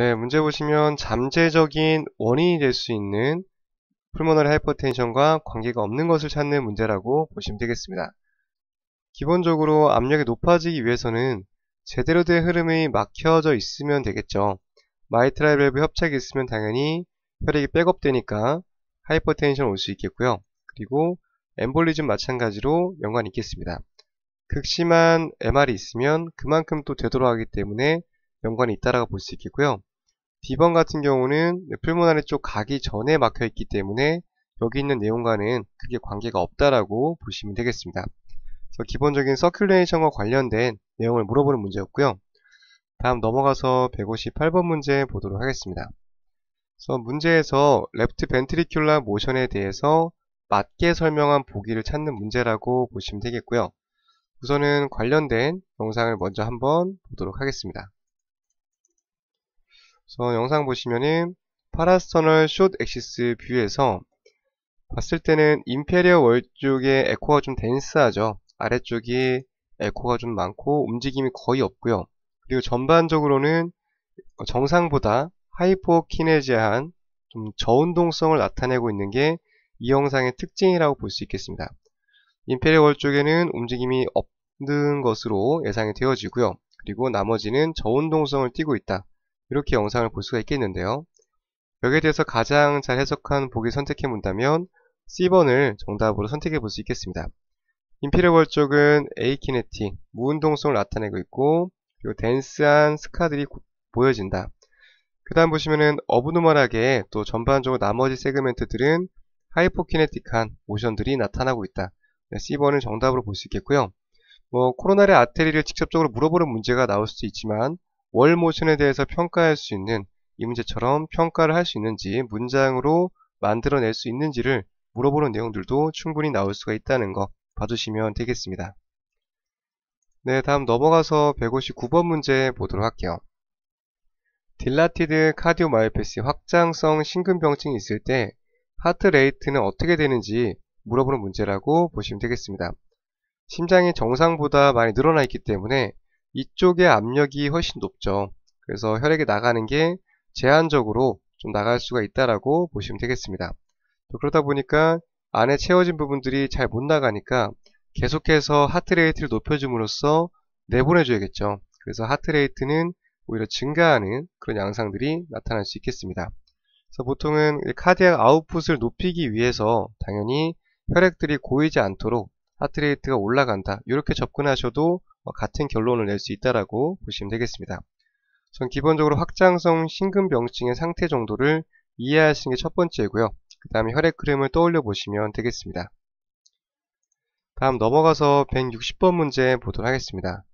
네, 문제 보시면 잠재적인 원인이 될 수 있는 풀모널 하이퍼텐션과 관계가 없는 것을 찾는 문제라고 보시면 되겠습니다. 기본적으로 압력이 높아지기 위해서는 제대로 된 흐름이 막혀져 있으면 되겠죠. 마이트라이 밸브 협착이 있으면 당연히 혈액이 백업되니까 하이퍼텐션 올 수 있겠고요. 그리고 엠볼리즘 마찬가지로 연관이 있겠습니다. 극심한 MR이 있으면 그만큼 또 되돌아가기 때문에 연관이 있다라고 볼 수 있겠고요. B번 같은 경우는 네, 풀모나리 쪽 가기 전에 막혀 있기 때문에 여기 있는 내용과는 크게 관계가 없다라고 보시면 되겠습니다. 그래서 기본적인 서큘레이션과 관련된 내용을 물어보는 문제였고요. 다음 넘어가서 158번 문제 보도록 하겠습니다. 그래서 문제에서 레프트 벤트리큘라 모션에 대해서 맞게 설명한 보기를 찾는 문제라고 보시면 되겠고요. 우선은 관련된 영상을 먼저 한번 보도록 하겠습니다. 그래서 영상 보시면은 파라스터널 숏 엑시스 뷰에서 봤을 때는 임페리어 월 쪽에 에코가 좀 댄스하죠. 아래쪽이 에코가 좀 많고 움직임이 거의 없고요. 그리고 전반적으로는 정상보다 하이퍼키네지한좀 저운동성을 나타내고 있는 게 이 영상의 특징이라고 볼 수 있겠습니다. 임페리어 월 쪽에는 움직임이 없는 것으로 예상이 되어지고요. 그리고 나머지는 저운동성을 띄고 있다. 이렇게 영상을 볼 수가 있겠는데요. 여기에 대해서 가장 잘 해석한 보기 선택해 본다면 C번을 정답으로 선택해 볼 수 있겠습니다. 임피리월 쪽은 에이키네틱, 무운동성을 나타내고 있고 그리고 댄스한 스카들이 보여진다. 그 다음 보시면은 어부노멀하게또 전반적으로 나머지 세그멘트들은 하이포키네틱한 모션들이 나타나고 있다. 네, C번을 정답으로 볼 수 있겠고요. 뭐 코로나의 아테리를 직접적으로 물어보는 문제가 나올 수도 있지만 월 모션에 대해서 평가할 수 있는 이 문제처럼 평가를 할 수 있는지 문장으로 만들어낼 수 있는지를 물어보는 내용들도 충분히 나올 수가 있다는 거 봐주시면 되겠습니다. 네, 다음 넘어가서 159번 문제 보도록 할게요. 딜라티드 카디오마이패스 확장성 심근병증이 있을 때 하트 레이트는 어떻게 되는지 물어보는 문제라고 보시면 되겠습니다. 심장이 정상보다 많이 늘어나 있기 때문에 이쪽의 압력이 훨씬 높죠. 그래서 혈액이 나가는 게 제한적으로 좀 나갈 수가 있다라고 보시면 되겠습니다. 또 그러다 보니까 안에 채워진 부분들이 잘 못 나가니까 계속해서 하트레이트를 높여줌으로써 내보내줘야겠죠. 그래서 하트레이트는 오히려 증가하는 그런 양상들이 나타날 수 있겠습니다. 그래서 보통은 카디악 아웃풋을 높이기 위해서 당연히 혈액들이 고이지 않도록 하트레이트가 올라간다. 이렇게 접근하셔도 뭐 같은 결론을 낼 수 있다라고 보시면 되겠습니다. 전 기본적으로 확장성 심근병증의 상태 정도를 이해하시는 게 첫 번째고요. 그 다음에 혈액 그림을 떠올려 보시면 되겠습니다. 다음 넘어가서 160번 문제 보도록 하겠습니다.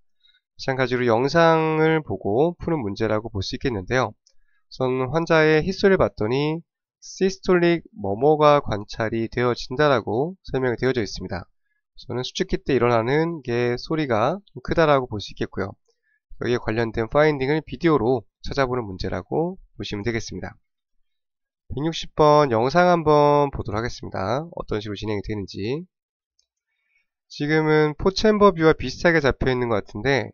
마찬가지로 영상을 보고 푸는 문제라고 볼 수 있겠는데요. 우선 환자의 히스를 봤더니 시스톨릭 머머가 관찰이 되어진다라고 설명이 되어져 있습니다. 저는 수축기 때 일어나는 게 소리가 크다라고 볼 수 있겠고요. 여기에 관련된 파인딩을 비디오로 찾아보는 문제라고 보시면 되겠습니다. 160번 영상 한번 보도록 하겠습니다. 어떤 식으로 진행이 되는지. 지금은 포챔버 뷰와 비슷하게 잡혀 있는 것 같은데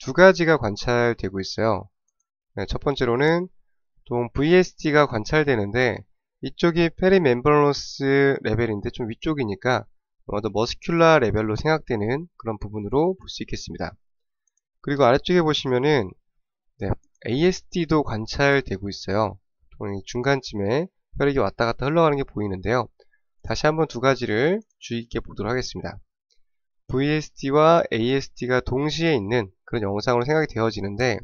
두 가지가 관찰되고 있어요. 네, 첫 번째로는 동 VST가 관찰되는데 이쪽이 페리멤버로스 레벨인데 좀 위쪽이니까 아마도 머스큘라 레벨로 생각되는 그런 부분으로 볼 수 있겠습니다. 그리고 아래쪽에 보시면은 네, ASD도 관찰되고 있어요. 중간쯤에 혈액이 왔다 갔다 흘러가는 게 보이는데요. 다시 한번 두 가지를 주의 깊게 보도록 하겠습니다. VST와 AST가 동시에 있는 그런 영상으로 생각이 되어지는데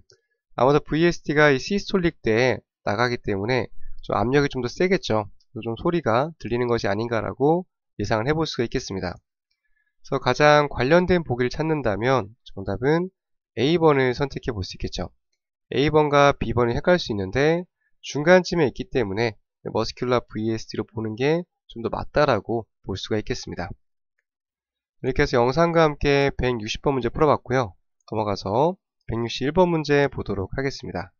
아마도 VST가 이 시스톨릭 때 나가기 때문에 좀 압력이 좀 더 세겠죠. 좀 소리가 들리는 것이 아닌가라고 예상을 해볼 수가 있겠습니다. 그래서 가장 관련된 보기를 찾는다면 정답은 A번을 선택해 볼 수 있겠죠. A번과 b 번을헷갈수 있는데 중간쯤에 있기 때문에 머스큘라 VST로 보는 게 좀 더 맞다라고 볼 수가 있겠습니다. 이렇게 해서 영상과 함께 160번 문제 풀어봤고요. 넘어가서 161번 문제 보도록 하겠습니다.